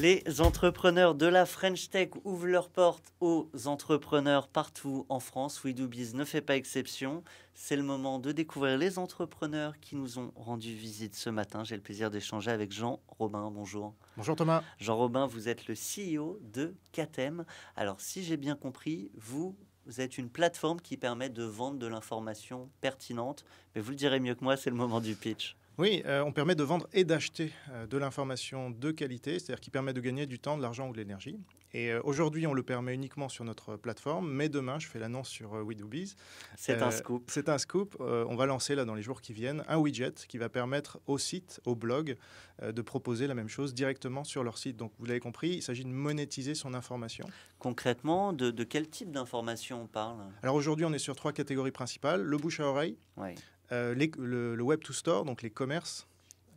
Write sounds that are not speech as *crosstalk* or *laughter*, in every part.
Les entrepreneurs de la French Tech ouvrent leurs portes aux entrepreneurs partout en France. WeDoBiz ne fait pas exception. C'est le moment de découvrir les entrepreneurs qui nous ont rendu visite ce matin. J'ai le plaisir d'échanger avec Jean Robin. Bonjour. Bonjour Thomas. Jean Robin, vous êtes le CEO de Catem. Alors, si j'ai bien compris, vous, vous êtes une plateforme qui permet de vendre de l'information pertinente. Mais vous le direz mieux que moi, c'est le moment du pitch. Oui, euh, on permet de vendre et d'acheter euh, de l'information de qualité, c'est-à-dire qui permet de gagner du temps, de l'argent ou de l'énergie. Et euh, aujourd'hui, on le permet uniquement sur notre plateforme, mais demain, je fais l'annonce sur WeDoBiz. C'est un scoop. C'est un scoop. on va lancer là dans les jours qui viennent un widget qui va permettre au site, au blog, de proposer la même chose directement sur leur site. Donc, vous l'avez compris, il s'agit de monétiser son information. Concrètement, de, de quel type d'information on parle Alors aujourd'hui, on est sur trois catégories principales le bouche à oreille. Oui. Euh, le, web to store, donc les commerces,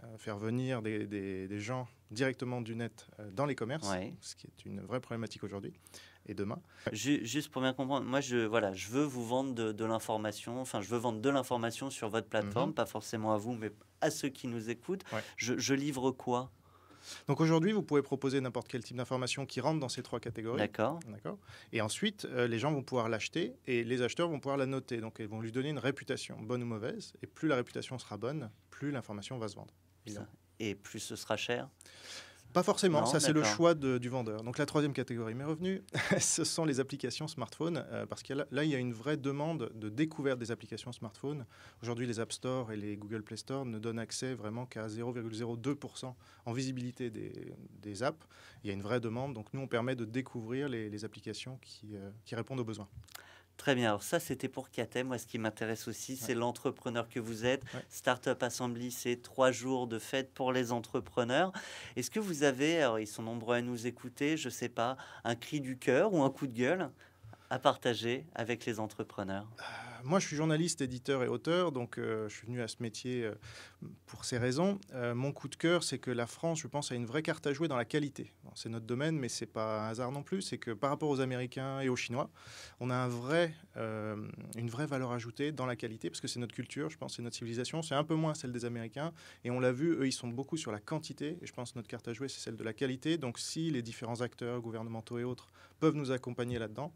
euh, faire venir des, gens directement du net euh, dans les commerces, ce qui est une vraie problématique aujourd'hui et demain. Juste pour bien comprendre, moi je, voilà, je veux vous vendre de, l'information, enfin je veux vendre de l'information sur votre plateforme, mhm. pas forcément à vous, mais à ceux qui nous écoutent. je, livre quoi donc aujourd'hui, vous pouvez proposer n'importe quel type d'information qui rentre dans ces trois catégories. D'accord. Et ensuite, euh, les gens vont pouvoir l'acheter et les acheteurs vont pouvoir la noter. Donc ils vont lui donner une réputation, bonne ou mauvaise. Et plus la réputation sera bonne, plus l'information va se vendre. Et plus ce sera cher pas forcément, ça c'est le choix du vendeur. Donc la troisième catégorie, mes revenus, *laughs* ce sont les applications smartphones euh, parce que là, il y a une vraie demande de découverte des applications smartphones. Aujourd'hui, les App Store et les Google Play Store ne donnent accès vraiment qu'à 0,02% en visibilité des, apps. Il y a une vraie demande, donc nous on permet de découvrir les, applications euh, qui répondent aux besoins. Très bien. Alors ça, c'était pour Katem. Moi, ce qui m'intéresse aussi, c'est l'entrepreneur que vous êtes. Startup Assembly, c'est trois jours de fête pour les entrepreneurs. Est-ce que vous avez, alors ils sont nombreux à nous écouter, je ne sais pas, un cri du cœur ou un coup de gueule à partager avec les entrepreneurs euh, moi, je suis journaliste, éditeur et auteur, donc euh, je suis venu à ce métier euh, pour ces raisons. Euh, mon coup de cœur, c'est que la France, je pense, a une vraie carte à jouer dans la qualité. c'est notre domaine, mais c'est pas un hasard non plus. C'est que par rapport aux Américains et aux Chinois, on a un vrai, une vraie valeur ajoutée dans la qualité, parce que c'est notre culture, je pense, c'est notre civilisation. C'est un peu moins celle des Américains, et on l'a vu, eux, ils sont beaucoup sur la quantité. Et je pense que notre carte à jouer, c'est celle de la qualité. Donc, si les différents acteurs gouvernementaux et autres peuvent nous accompagner là-dedans.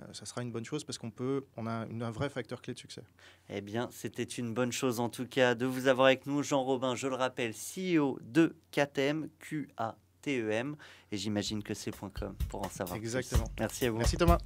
Euh, ça sera une bonne chose parce qu'on peut, on a un vrai facteur clé de succès. Eh bien, c'était une bonne chose en tout cas de vous avoir avec nous, Jean-Robin, je le rappelle, CEO de KTM, e m et j'imagine que c'est .com pour en savoir Exactement. Merci à vous. Merci Thomas.